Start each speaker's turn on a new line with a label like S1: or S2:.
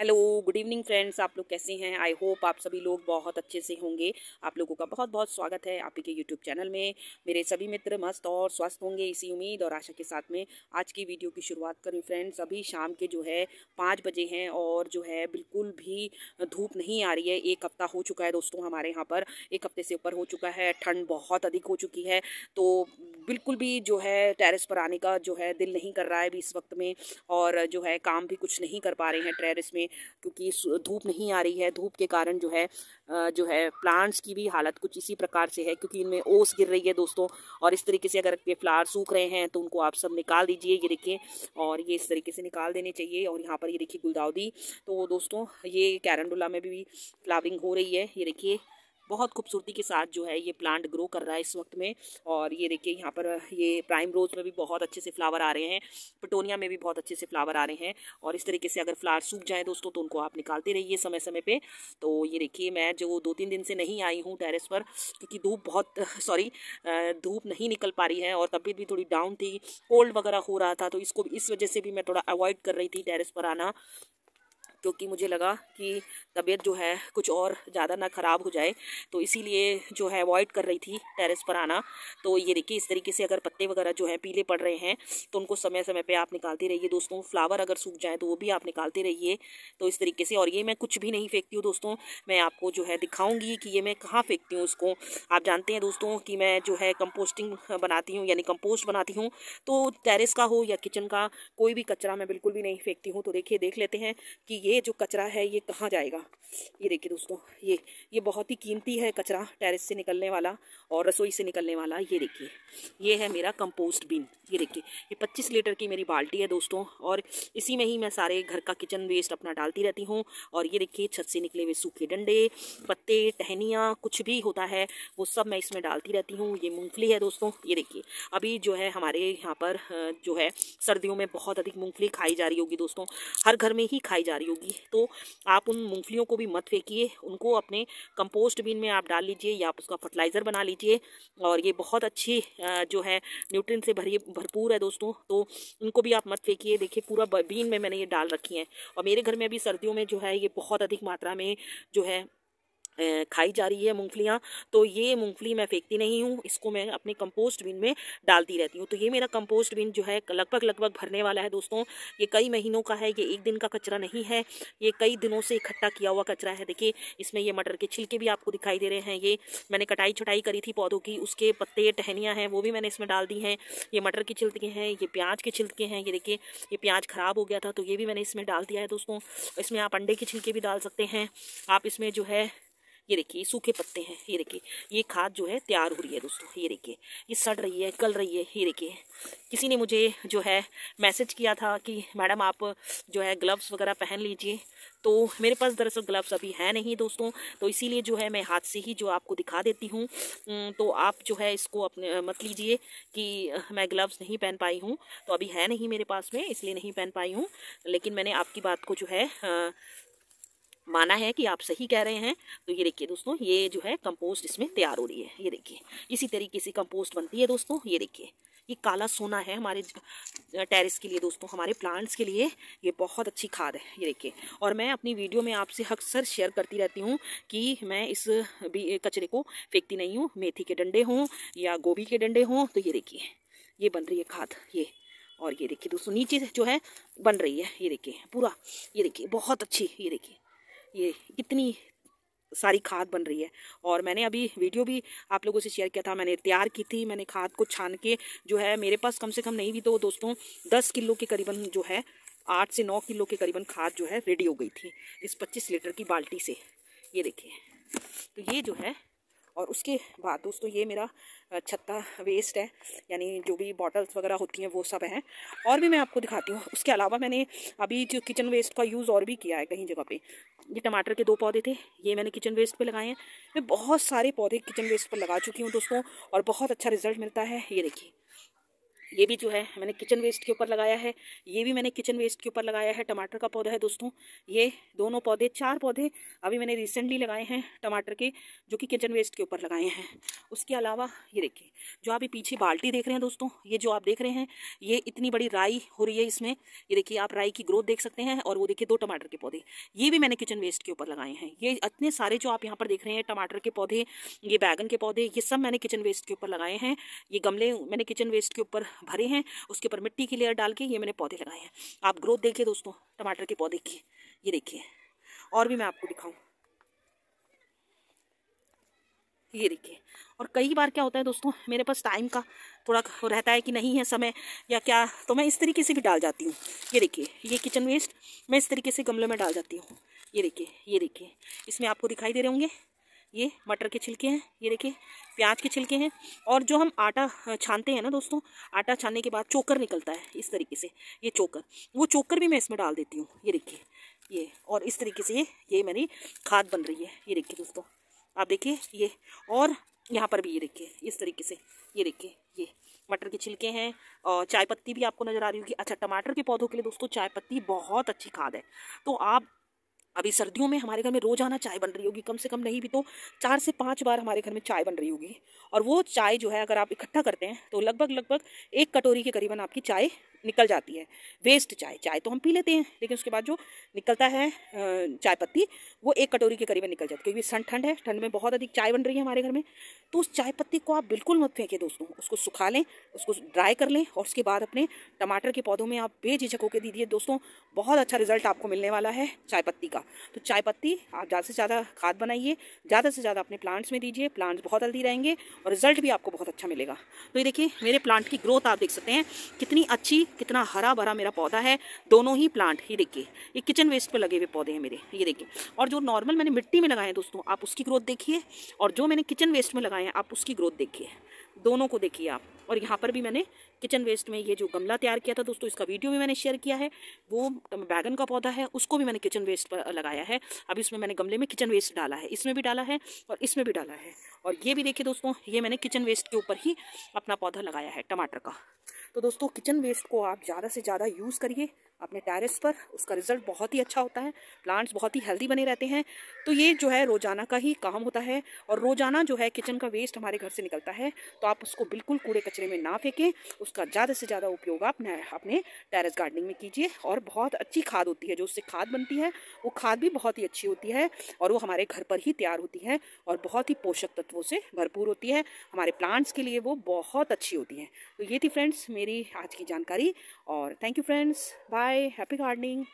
S1: Hello good evening friends आप लोग कैसे हैं आई होप आप सभी लोग बहुत अच्छे से होंगे आप लोगों का बहुत बहुत स्वागत है आप ही के यूट्यूब चैनल में मेरे सभी मित्र मस्त और स्वस्थ होंगे इसी उम्मीद और आशा के साथ में आज की वीडियो की शुरुआत करें फ्रेंड्स अभी शाम के जो है पाँच बजे हैं और जो है बिल्कुल भी धूप नहीं आ रही है एक हफ्ता हो चुका है दोस्तों हमारे यहाँ पर एक हफ्ते से ऊपर हो चुका है ठंड बहुत अधिक हो चुकी है तो बिल्कुल भी जो है टेरिस पर आने का जो है दिल नहीं कर रहा है अभी इस वक्त में और जो है काम भी कुछ नहीं कर पा रहे हैं टेरिस में में क्योंकि धूप नहीं आ रही है धूप के कारण जो है जो है प्लांट्स की भी हालत कुछ इसी प्रकार से है क्योंकि इनमें ओस गिर रही है दोस्तों और इस तरीके से अगर ये फ्लावर सूख रहे हैं तो उनको आप सब निकाल दीजिए ये देखिए और ये इस तरीके से निकाल देने चाहिए और यहाँ पर ये देखिए गुलदाउदी तो दोस्तों ये कैरंडोला में भी फ्लावरिंग हो रही है ये देखिए बहुत खूबसूरती के साथ जो है ये प्लांट ग्रो कर रहा है इस वक्त में और ये देखिए यहाँ पर ये प्राइम रोज़ में भी बहुत अच्छे से फ्लावर आ रहे हैं पटोनिया में भी बहुत अच्छे से फ्लावर आ रहे हैं और इस तरीके से अगर फ्लावर सूख जाए दोस्तों तो उनको आप निकालते रहिए समय समय पर तो ये देखिए मैं जो दो तीन दिन से नहीं आई हूँ टेरिस पर क्योंकि धूप बहुत सॉरी धूप नहीं निकल पा रही है और तबीयत भी थोड़ी डाउन थी कोल्ड वगैरह हो रहा था तो इसको इस वजह से भी मैं थोड़ा अवॉइड कर रही थी टेरेस पर आना क्योंकि मुझे लगा कि तबीयत जो है कुछ और ज़्यादा ना ख़राब हो जाए तो इसीलिए जो है अवॉइड कर रही थी टेरेस पर आना तो ये देखिए इस तरीके से अगर पत्ते वगैरह जो है पीले पड़ रहे हैं तो उनको समय समय पर आप निकालते रहिए दोस्तों फ्लावर अगर सूख जाए तो वो भी आप निकालते रहिए तो इस तरीके से और ये मैं कुछ भी नहीं फेंकती हूँ दोस्तों मैं आपको जो है दिखाऊँगी कि ये मैं कहाँ फेंकती हूँ उसको आप जानते हैं दोस्तों कि मैं जो है कंपोस्टिंग बनाती हूँ यानी कंपोस्ट बनाती हूँ तो टेरेस का हो या किचन का कोई भी कचरा मैं बिल्कुल भी नहीं फेंकती हूँ तो देखिए देख लेते हैं कि ये जो कचरा है ये कहाँ जाएगा ये देखिए दोस्तों ये ये बहुत ही कीमती है कचरा टेरेस से निकलने वाला और रसोई से निकलने वाला ये देखिए ये है मेरा कंपोस्ट बिन ये देखिए ये पच्चीस लीटर की मेरी बाल्टी है दोस्तों और इसी में ही मैं सारे घर का किचन वेस्ट अपना डालती रहती हूँ और ये देखिए छत से निकले हुए सूखे डंडे पत्ते टहनियाँ कुछ भी होता है वो सब मैं इसमें डालती रहती हूँ ये मूँगफली है दोस्तों ये देखिए अभी जो है हमारे यहाँ पर जो है सर्दियों में बहुत अधिक मूँगफली खाई जा रही होगी दोस्तों हर घर में ही खाई जा रही होगी जाएगी तो आप उन मूँगफलियों को भी मत फेंकिए उनको अपने कंपोस्ट बिन में आप डाल लीजिए या आप उसका फर्टिलाइज़र बना लीजिए और ये बहुत अच्छी जो है न्यूट्रिन से भरी भरपूर है दोस्तों तो उनको भी आप मत फेंकिए देखिए पूरा बीन में मैंने ये डाल रखी है और मेरे घर में अभी सर्दियों में जो है ये बहुत अधिक मात्रा में जो है खाई जा रही है मूँगफलियाँ तो ये मूँगफली मैं फेंकती नहीं हूँ इसको मैं अपने कंपोस्ट बिन में डालती रहती हूँ तो ये मेरा कंपोस्ट बिन जो है लगभग लगभग भरने वाला है दोस्तों ये कई महीनों का है ये एक दिन का कचरा नहीं है ये कई दिनों से इकट्ठा किया हुआ कचरा है देखिए इसमें ये मटर के छिलके भी आपको दिखाई दे रहे हैं ये मैंने कटाई छटाई करी थी पौधों की उसके पत्ते टहनियाँ हैं वो भी मैंने इसमें डाल दी हैं ये मटर के छिलके हैं ये प्याज के छिलके हैं ये देखिए ये प्याज ख़राब हो गया था तो ये भी मैंने इसमें डाल दिया है दोस्तों इसमें आप अंडे के छिलके भी डाल सकते हैं आप इसमें जो है ये देखिए सूखे पत्ते हैं ये देखिए ये खाद जो है तैयार हो रही है दोस्तों ये देखिए ये सड़ रही है गल रही है ये देखिए किसी ने मुझे जो है मैसेज किया था कि मैडम आप जो है ग्लव्स वगैरह पहन लीजिए तो मेरे पास दरअसल ग्लव्स अभी है नहीं दोस्तों तो इसीलिए जो है मैं हाथ से ही जो आपको दिखा देती हूँ तो आप जो है इसको अपने मत लीजिए कि मैं ग्लव्स नहीं पहन पाई हूँ तो अभी है नहीं मेरे पास में इसलिए नहीं पहन पाई हूँ लेकिन मैंने आपकी बात को जो है माना है कि आप सही कह रहे हैं तो ये देखिए दोस्तों ये जो है कंपोस्ट इसमें तैयार हो रही है ये देखिए इसी तरीके से कंपोस्ट बनती है दोस्तों ये देखिए ये काला सोना है हमारे टेरेस के लिए दोस्तों हमारे प्लांट्स के लिए ये बहुत अच्छी खाद है ये देखिए और मैं अपनी वीडियो में आपसे अक्सर शेयर करती रहती हूँ कि मैं इस भी कचरे को फेंकती नहीं हूँ मेथी के डंडे हों या गोभी के डंडे हों तो ये देखिए ये बन रही है खाद ये और ये देखिए दोस्तों नीचे जो है बन रही है ये देखिए पूरा ये देखिए बहुत अच्छी ये देखिए ये कितनी सारी खाद बन रही है और मैंने अभी वीडियो भी आप लोगों से शेयर किया था मैंने तैयार की थी मैंने खाद को छान के जो है मेरे पास कम से कम नहीं भी तो दोस्तों दस किलो के करीबन जो है आठ से नौ किलो के करीबन खाद जो है रेडी हो गई थी इस पच्चीस लीटर की बाल्टी से ये देखिए तो ये जो है और उसके बाद दोस्तों ये मेरा छत्ता वेस्ट है यानी जो भी बॉटल्स वगैरह होती हैं वो सब हैं और भी मैं आपको दिखाती हूँ उसके अलावा मैंने अभी जो किचन वेस्ट का यूज़ और भी किया है कहीं जगह पे ये टमाटर के दो पौधे थे ये मैंने किचन वेस्ट पे लगाए हैं मैं बहुत सारे पौधे किचन वेस्ट पर लगा चुकी हूँ दोस्तों और बहुत अच्छा रिजल्ट मिलता है ये देखिए ये भी जो है मैंने किचन वेस्ट के ऊपर लगाया है ये भी मैंने किचन वेस्ट के ऊपर लगाया है टमाटर का पौधा है दोस्तों ये दोनों पौधे चार पौधे अभी मैंने रिसेंटली लगाए हैं टमाटर के जो कि किचन वेस्ट के ऊपर लगाए हैं उसके अलावा ये देखिए जो आप ये पीछे बाल्टी देख रहे हैं दोस्तों ये जो आप देख रहे हैं ये इतनी बड़ी राई हो रही है इसमें ये देखिए आप राई की ग्रोथ देख सकते हैं और वो देखिए दो टमाटर के पौधे ये भी मैंने किचन वेस्ट के ऊपर लगाए हैं ये इतने सारे जो आप यहाँ पर देख रहे हैं टमाटर के पौधे ये बैगन के पौधे ये सब मैंने किचन वेस्ट के ऊपर लगाए हैं ये गमले मैंने किचन वेस्ट के ऊपर भरे हैं उसके ऊपर मिट्टी की लेयर डाल के ये मैंने पौधे लगाए हैं आप ग्रोथ देखिए दोस्तों टमाटर के पौधे की ये देखिए और भी मैं आपको दिखाऊँ ये देखिए और कई बार क्या होता है दोस्तों मेरे पास टाइम का थोड़ा रहता है कि नहीं है समय या क्या तो मैं इस तरीके से भी डाल जाती हूँ ये देखिए ये किचन वेस्ट मैं इस तरीके से गमलों में डाल जाती हूँ ये देखिए ये देखिए इसमें आपको दिखाई दे रहे होंगे ये मटर के छिलके हैं ये देखिए प्याज के छिलके हैं और जो हम आटा छानते हैं ना दोस्तों आटा छानने के बाद चोकर निकलता है इस तरीके से ये चोकर वो चोकर भी मैं इसमें डाल देती हूँ ये देखिए ये और इस तरीके से ये ये मेरी खाद बन रही है ये देखिए दोस्तों आप देखिए ये और यहाँ पर भी ये देखिए इस तरीके से ये देखिए ये मटर के छिलके हैं और चाय पत्ती भी आपको नज़र आ रही होगी अच्छा टमाटर के पौधों के लिए दोस्तों चाय पत्ती बहुत अच्छी खाद है तो आप अभी सर्दियों में हमारे घर में रोजाना चाय बन रही होगी कम से कम नहीं भी तो चार से पाँच बार हमारे घर में चाय बन रही होगी और वो चाय जो है अगर आप इकट्ठा करते हैं तो लगभग लगभग एक कटोरी के करीबन आपकी चाय निकल जाती है वेस्ट चाय चाय तो हम पी लेते हैं लेकिन उसके बाद जो निकलता है चाय पत्ती वो एक कटोरी के में निकल जाती है क्योंकि सन ठंड है ठंड में बहुत अधिक चाय बन रही है हमारे घर में तो उस चाय पत्ती को आप बिल्कुल मत फेंकें दोस्तों उसको सुखा लें उसको ड्राई कर लें और उसके बाद अपने टमाटर के पौधों में आप बेझिझक होकर दीजिए दोस्तों बहुत अच्छा रिजल्ट आपको मिलने वाला है चाय पत्ती का तो चाय पत्ती आप ज़्यादा से ज़्यादा खाद बनाइए ज़्यादा से ज़्यादा अपने प्लांट्स में दीजिए प्लांट्स बहुत हल्दी रहेंगे और रिजल्ट भी आपको बहुत अच्छा मिलेगा तो ये देखिए मेरे प्लांट की ग्रोथ आप देख सकते हैं कितनी अच्छी कितना हरा भरा मेरा पौधा है दोनों ही प्लांट ये देखिए ये किचन वेस्ट पर लगे हुए पौधे हैं मेरे ये देखिए और जो नॉर्मल मैंने मिट्टी में लगाए हैं दोस्तों आप उसकी ग्रोथ देखिए और जो मैंने किचन वेस्ट में लगाए हैं आप उसकी ग्रोथ देखिए दोनों को देखिए आप और यहाँ पर भी मैंने किचन वेस्ट में ये जो गमला तैयार किया था दोस्तों इसका वीडियो भी मैंने शेयर किया है वो बैगन का पौधा है उसको भी मैंने किचन वेस्ट पर लगाया है अभी इसमें मैंने गमले में किचन वेस्ट डाला है इसमें भी डाला है और इसमें भी डाला है और ये भी देखिए दोस्तों ये मैंने किचन वेस्ट के ऊपर ही अपना पौधा लगाया है टमाटर का तो दोस्तों किचन वेस्ट को आप ज़्यादा से ज़्यादा यूज़ करिए अपने टेरिस पर उसका रिजल्ट बहुत ही अच्छा होता है प्लांट्स बहुत ही हेल्दी बने रहते हैं तो ये जो है रोज़ाना का ही काम होता है और रोज़ाना जो है किचन का वेस्ट हमारे घर से निकलता है तो आप उसको बिल्कुल कूड़े कचरे में ना फेंकें उसका ज़्यादा से ज़्यादा उपयोग आप अपने टेरिस गार्डनिंग में कीजिए और बहुत अच्छी खाद होती है जो उससे खाद बनती है वो खाद भी बहुत ही अच्छी होती है और वो हमारे घर पर ही तैयार होती है और बहुत ही पोषक तत्वों से भरपूर होती है हमारे प्लांट्स के लिए वो बहुत अच्छी होती है तो ये थी फ्रेंड्स मेरी आज की जानकारी और thank you friends bye Bye. Happy gardening.